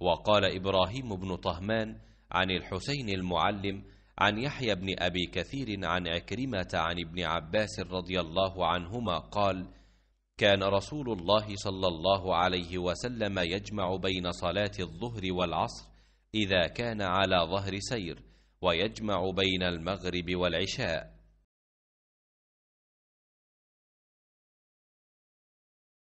وقال إبراهيم بن طهمان عن الحسين المعلم عن يحيى بن أبي كثير عن عكرمة عن ابن عباس رضي الله عنهما قال كان رسول الله صلى الله عليه وسلم يجمع بين صلاة الظهر والعصر إذا كان على ظهر سير ويجمع بين المغرب والعشاء